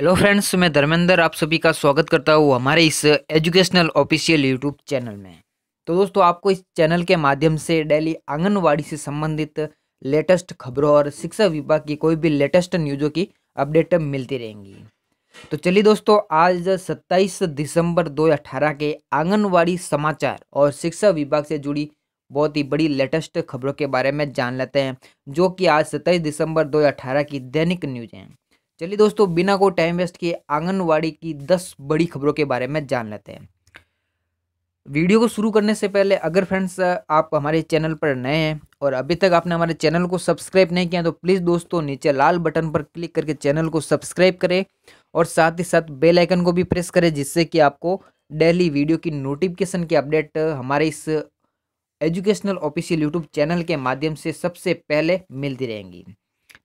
hello friends मैं धर्मेंद्र आप सभी का स्वागत करता हूँ हमारे इस एजुकेशनल ऑफिशियल यूट्यूब चैनल में तो दोस्तों आपको इस चैनल के माध्यम से डेली आंगनवाड़ी से संबंधित लेटेस्ट खबरों और शिक्षा विभाग की कोई भी लेटेस्ट न्यूज़ों की अपडेट मिलती रहेंगी तो चलिए दोस्तों आज 27 दिसंबर 2018 के आंगनवाड़ी समाचार और शिक्षा विभाग से जुड़ी बहुत ही बड़ी लेटेस्ट खबरों के बारे में जान लेते हैं जो कि आज 27 दिसंबर 2018 की दैनिक न्यूज़ हैं चलिए दोस्तों बिना को टाइम वेस्ट किए आंगनवाड़ी की दस बड़ी खबरों के बारे में जान लेते हैं वीडियो को शुरू करने से पहले अगर फ्रेंड्स आप हमारे चैनल पर नए हैं और अभी तक आपने हमारे चैनल को सब्सक्राइब नहीं किया तो प्लीज़ दोस्तों नीचे लाल बटन पर क्लिक करके चैनल को सब्सक्राइब करें और साथ ही साथ बेल आइकन को भी प्रेस करें जिससे कि आपको डेली वीडियो की नोटिफिकेशन की अपडेट हमारे इस एजुकेशनल ऑफिशियल यूट्यूब चैनल के माध्यम से सबसे पहले मिलती रहेंगी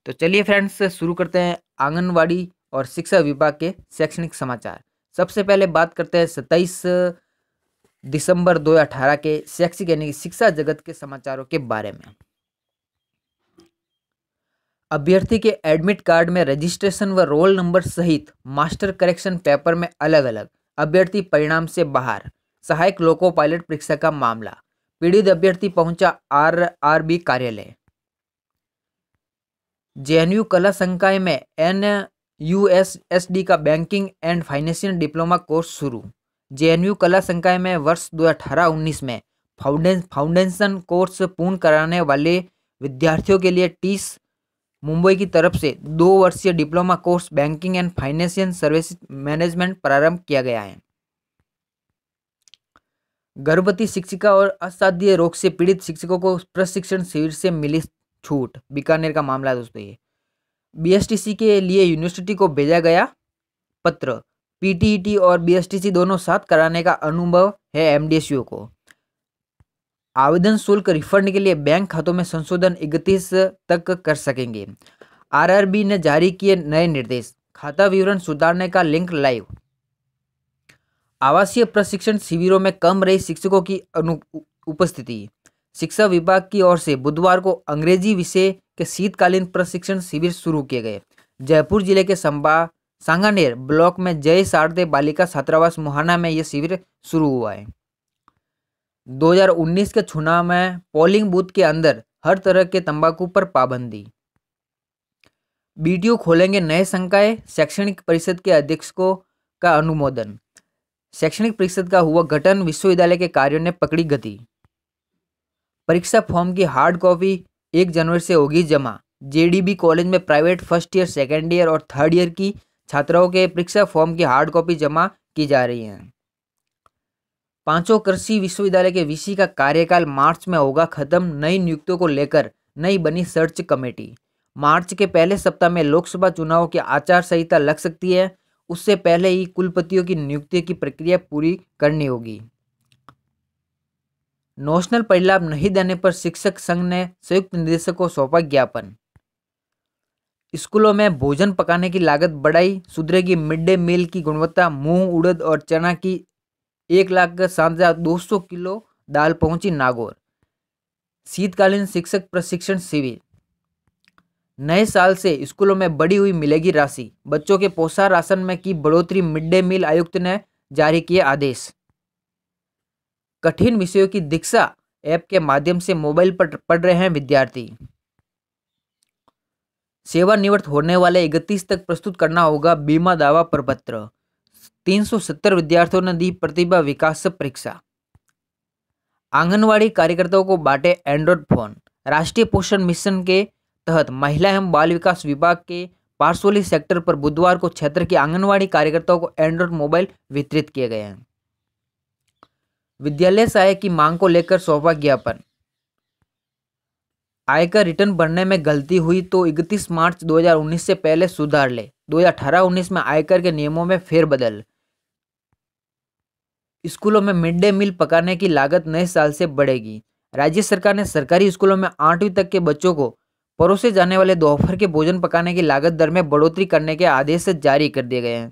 तो चलिए फ्रेंड्स शुरू करते हैं आंगनवाड़ी और शिक्षा विभाग के शैक्षणिक समाचार सबसे पहले बात करते हैं सत्ताईस दिसंबर 2018 के शैक्षिक यानी शिक्षा जगत के समाचारों के बारे में अभ्यर्थी के एडमिट कार्ड में रजिस्ट्रेशन व रोल नंबर सहित मास्टर करेक्शन पेपर में अलग अलग अभ्यर्थी परिणाम से बाहर सहायक लोको पायलट परीक्षा का मामला पीड़ित अभ्यर्थी पहुंचा आर आर बी कार्यालय जे कला संकाय में N U S S D का banking and financial diploma course शुरू जे कला संकाय में वर्ष 2018-19 में फाउंडेशन कोर्स पूर्ण कराने वाले विद्यार्थियों के लिए टीस मुंबई की तरफ से दो वर्षीय diploma course banking and financial service management प्रारंभ किया गया है गर्भवती शिक्षिका और असाध्य रोग से पीड़ित शिक्षकों को प्रशिक्षण शिविर से मिली छूट बीकानेर का मामला है दोस्तों ये बीएसटीसी के लिए यूनिवर्सिटी को भेजा गया पत्र पीटीईटी e और बीएसटीसी दोनों साथ कराने का अनुभव है एमडीएसयू को आवेदन शुल्क रिफंड के लिए बैंक खातों में संशोधन इकतीस तक कर सकेंगे आरआरबी ने जारी किए नए निर्देश खाता विवरण सुधारने का लिंक लाइव आवासीय प्रशिक्षण शिविरों में कम रही शिक्षकों की उपस्थिति शिक्षा विभाग की ओर से बुधवार को अंग्रेजी विषय के शीतकालीन प्रशिक्षण शिविर शुरू किए गए जयपुर जिले के संबा सांगानेर ब्लॉक में जय शारदे बालिका छात्रावास मुहाना में यह शिविर शुरू हुआ है 2019 के चुनाव में पोलिंग बूथ के अंदर हर तरह के तंबाकू पर पाबंदी बीटीयू खोलेंगे नए संकाय शैक्षणिक परिषद के अध्यक्ष को का अनुमोदन शैक्षणिक परिषद का हुआ गठन विश्वविद्यालय के कार्यों ने पकड़ी गति परीक्षा फॉर्म की हार्ड कॉपी एक जनवरी से होगी जमा जेडीबी कॉलेज में private first year second year और थर्ड ईयर की छात्राओं के परीक्षा फॉर्म की हार्ड कॉपी जमा की जा रही है पांचों कृषि विश्वविद्यालय के विषय का कार्यकाल मार्च में होगा खत्म नई नियुक्तियों को लेकर नई बनी सर्च कमेटी मार्च के पहले सप्ताह में लोकसभा चुनाव की आचार संहिता लग सकती है उससे पहले ही कुलपतियों की नियुक्ति की प्रक्रिया पूरी करनी होगी नोशनल परिलाभ नहीं देने पर शिक्षक संघ ने संयुक्त निदेशक को सौंपा ज्ञापन स्कूलों में भोजन पकाने की लागत बढ़ाई सुधरेगी मिड डे मील की गुणवत्ता मूंग उड़द और चना की एक लाख सात हजार दो सौ किलो दाल पहुंची नागौर शीतकालीन शिक्षक प्रशिक्षण शिविर नए साल से स्कूलों में बढ़ी हुई मिलेगी राशि बच्चों के पोषा राशन में की बढ़ोतरी मिड डे मील आयुक्त ने जारी किए आदेश कठिन विषयों की दीक्षा ऐप के माध्यम से मोबाइल पर पढ़ रहे हैं विद्यार्थी सेवानिवृत्त होने वाले इकतीस तक प्रस्तुत करना होगा बीमा दावा प्रपत्र 370 विद्यार्थियों ने दी प्रतिभा विकास परीक्षा आंगनवाड़ी कार्यकर्ताओं को बांटे एंड्रॉइड फोन राष्ट्रीय पोषण मिशन के तहत महिला एवं बाल विकास विभाग के पार्सोली सेक्टर पर बुधवार को क्षेत्र की आंगनवाड़ी कार्यकर्ताओं को एंड्रॉयड मोबाइल वितरित किए गए हैं विद्यालय सहायक की मांग को लेकर सौंपा ज्ञापन आयकर रिटर्न भरने में गलती हुई तो 31 मार्च 2019 से पहले सुधार ले 2018-19 में आयकर के नियमों में फेरबदल स्कूलों में मिड डे मील पकाने की लागत नए साल से बढ़ेगी राज्य सरकार ने सरकारी स्कूलों में आठवीं तक के बच्चों को परोसे जाने वाले दोपहर के भोजन पकाने की लागत दर में बढ़ोतरी करने के आदेश जारी कर दिए गए हैं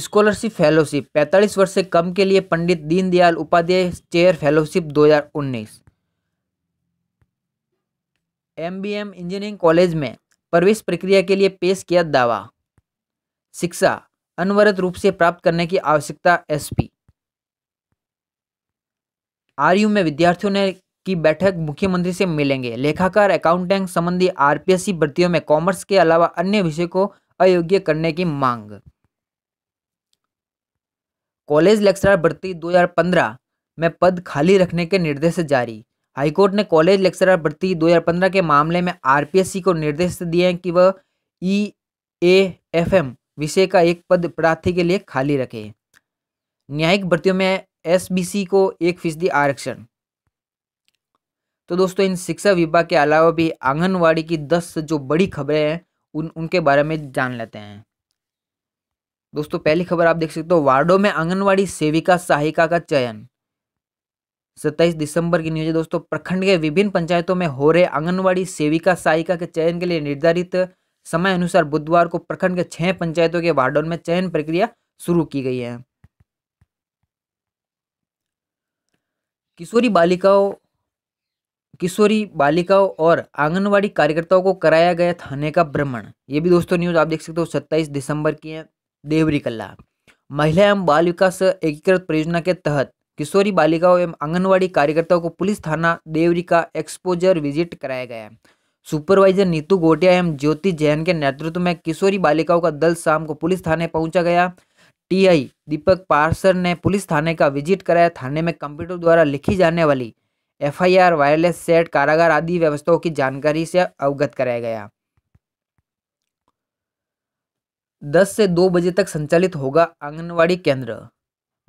स्कॉलरशिप फेलोशिप पैंतालीस वर्ष से कम के लिए Pandit Deendayal Upadhyay chair fellowship 2019 MBM engineering college में प्रवेश प्रक्रिया के लिए पेश किया दावा शिक्षा अनवरत रूप से प्राप्त करने की आवश्यकता एसपी आरयू में विद्यार्थियों ने की बैठक मुख्यमंत्री से मिलेंगे लेखाकार अकाउंटेंट संबंधी आरपीएससी भर्तियों में कॉमर्स के अलावा अन्य विषय को अयोग्य करने की मांग कॉलेज लेक्चरर भर्ती 2015 में पद खाली रखने के निर्देश जारी हाईकोर्ट ने कॉलेज लेक्चरर भर्ती 2015 के मामले में आरपीएससी को निर्देश दिए हैं कि वह ई ए एफ एम विषय का एक पद प्रार्थी के लिए खाली रखे न्यायिक भर्तियों में एसबीसी को एक फीसदी आरक्षण तो दोस्तों इन शिक्षा विभाग के अलावा भी आंगनवाड़ी की दस जो बड़ी खबरें हैं उन उनके बारे में जान लेते हैं दोस्तों पहली खबर आप देख सकते हो वार्डो में आंगनवाड़ी सेविका सहायिका का चयन सत्ताईस दिसंबर की न्यूज है दोस्तों प्रखंड के विभिन्न पंचायतों में हो रहे आंगनवाड़ी सेविका सहायिका के चयन के लिए निर्धारित समय अनुसार बुधवार को प्रखंड के छह पंचायतों के वार्डो में चयन प्रक्रिया शुरू की गई है किशोरी बालिकाओं किशोरी बालिकाओं और आंगनवाड़ी कार्यकर्ताओं को कराया गया थाने का भ्रमण ये भी दोस्तों न्यूज आप देख सकते हो सत्ताईस दिसंबर की है देवरी कला महिला एवं बाल विकास एकीकृत परियोजना के तहत किशोरी बालिकाओं एवं आंगनवाड़ी कार्यकर्ताओं को पुलिस थाना देवरी का एक्सपोजर विजिट कराया गया सुपरवाइजर नीतू गोटिया एवं ज्योति जैन के नेतृत्व में किशोरी बालिकाओं का दल शाम को पुलिस थाने पहुंचा गया टीआई दीपक पार्सर ने पुलिस थाने का विजिट कराया थाने में कंप्यूटर द्वारा लिखी जाने वाली एफआईआर वायरलेस सेट कारागार आदि व्यवस्थाओं की जानकारी से अवगत कराया गया दस से दो बजे तक संचालित होगा आंगनवाड़ी केंद्र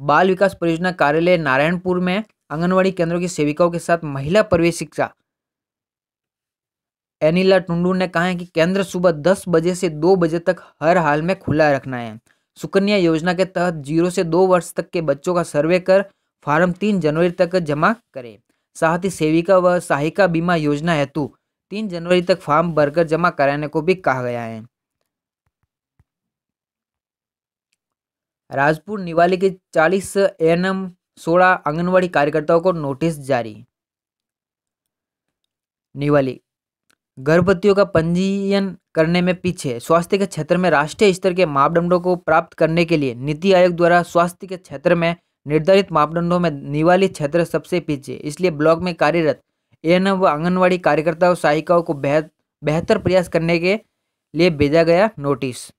बाल विकास परियोजना कार्यालय नारायणपुर में आंगनवाड़ी केंद्रों की सेविकाओं के साथ महिला प्रवेश शिक्षा एनिला टुंडू ने कहा है कि केंद्र सुबह दस बजे से दो बजे तक हर हाल में खुला रखना है सुकन्या योजना के तहत जीरो से दो वर्ष तक के बच्चों का सर्वे कर फार्म तीन जनवरी तक जमा करें साथ ही सेविका व सहायिका बीमा योजना हेतु तीन जनवरी तक फार्म भरकर जमा कराने को भी कहा गया है राजपुर निवाली के चालीस एनएम सोलह आंगनवाड़ी कार्यकर्ताओं को नोटिस जारी निवाली गर्भवतियों का पंजीयन करने में पीछे स्वास्थ्य के क्षेत्र में राष्ट्रीय स्तर के मापदंडों को प्राप्त करने के लिए नीति आयोग द्वारा स्वास्थ्य के क्षेत्र में निर्धारित मापदंडों में निवाली क्षेत्र सबसे पीछे इसलिए ब्लॉक में कार्यरत एन व आंगनवाड़ी कार्यकर्ताओं सहायिकाओं को बेहतर प्रयास करने के लिए भेजा गया नोटिस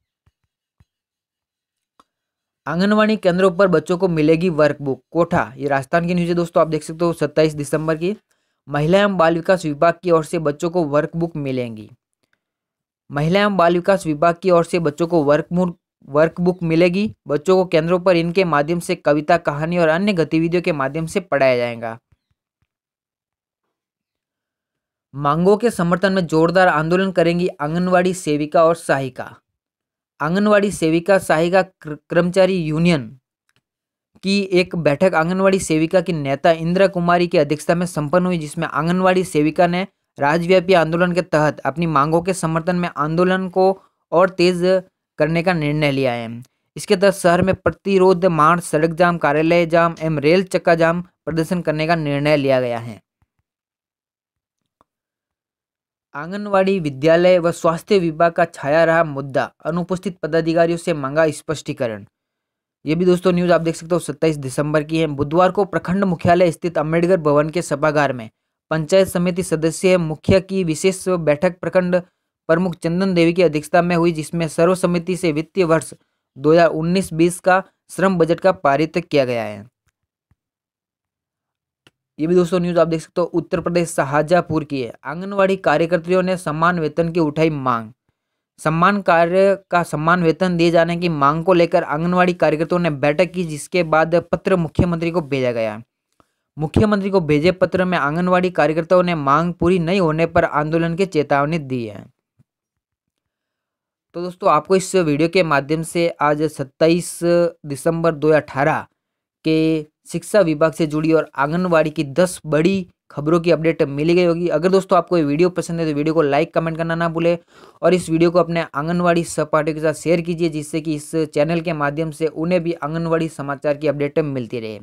आंगनवाड़ी केंद्रों पर बच्चों को मिलेगी वर्कबुक कोठा ये राजस्थान की न्यूज़ है दोस्तों आप देख सकते हो सत्ताईस दिसंबर की महिला एवं बाल विकास विभाग की ओर से बच्चों को वर्कबुक मिलेंगी महिला एवं बाल विकास विभाग की ओर से बच्चों को वर्कबुक वर्कबुक मिलेगी बच्चों को केंद्रों पर इनके माध्यम से कविता कहानी और अन्य गतिविधियों के माध्यम से पढ़ाया जाएगा मांगों के समर्थन में जोरदार आंदोलन करेंगी आंगनवाड़ी सेविका और सहायिका आंगनवाड़ी सेविका सहायिका कर्मचारी यूनियन की एक बैठक आंगनवाड़ी सेविका की नेता इंदिरा कुमारी की अध्यक्षता में संपन्न हुई जिसमें आंगनवाड़ी सेविका ने राज्यव्यापी आंदोलन के तहत अपनी मांगों के समर्थन में आंदोलन को और तेज करने का निर्णय लिया है इसके तहत शहर में प्रतिरोध मार्च सड़क जाम कार्यालय जाम एवं रेल चक्का जाम प्रदर्शन करने का निर्णय लिया गया है आंगनवाड़ी विद्यालय व स्वास्थ्य विभाग का छाया रहा मुद्दा अनुपस्थित पदाधिकारियों से मांगा स्पष्टीकरण ये भी दोस्तों न्यूज आप देख सकते हो 27 दिसंबर की है बुधवार को प्रखंड मुख्यालय स्थित अम्बेडकर भवन के सभागार में पंचायत समिति सदस्य मुखिया की विशेष बैठक प्रखंड प्रमुख चंदन देवी की अध्यक्षता में हुई जिसमें सर्वसम्मति से वित्तीय वर्ष 2019-20 का श्रम बजट का पारित किया गया है ये भी दोस्तों न्यूज़ आप देख सकते हो उत्तर प्रदेश शाहजहापुर की है आंगनवाड़ी कार्यकर्त्रियों ने सम्मान वेतन की उठाई मांग सम्मान कार्य का सम्मान वेतन दिए जाने की मांग को लेकर आंगनवाड़ी कार्यकर्ताओं ने बैठक की जिसके बाद पत्र मुख्यमंत्री को भेजा गया मुख्यमंत्री को भेजे पत्र में आंगनवाड़ी कार्यकर्ताओं ने मांग पूरी नहीं होने पर आंदोलन की चेतावनी दी है तो दोस्तों आपको इस वीडियो के माध्यम से आज सत्ताईस दिसंबर दो के शिक्षा विभाग से जुड़ी और आंगनबाड़ी की दस बड़ी खबरों की अपडेट मिली गई होगी अगर दोस्तों आपको ये वीडियो पसंद है तो वीडियो को लाइक कमेंट करना ना भूले और इस वीडियो को अपने आंगनवाड़ी सहपाठियों के साथ शेयर कीजिए जिससे कि इस चैनल के माध्यम से उन्हें भी आंगनवाड़ी समाचार की अपडेट मिलती रहे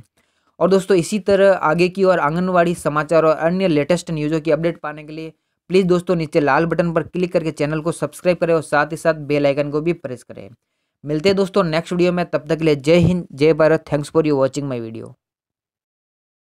और दोस्तों इसी तरह आगे की और आंगनवाड़ी समाचार और अन्य लेटेस्ट न्यूज़ों की अपडेट पाने के लिए प्लीज़ दोस्तों नीचे लाल बटन पर क्लिक करके चैनल को सब्सक्राइब करें और साथ ही साथ बेलाइकन को भी प्रेस करें मिलते हैं दोस्तों नेक्स्ट वीडियो में तब तक के लिए Jai Hind Jai Bharat thanks for you watching my video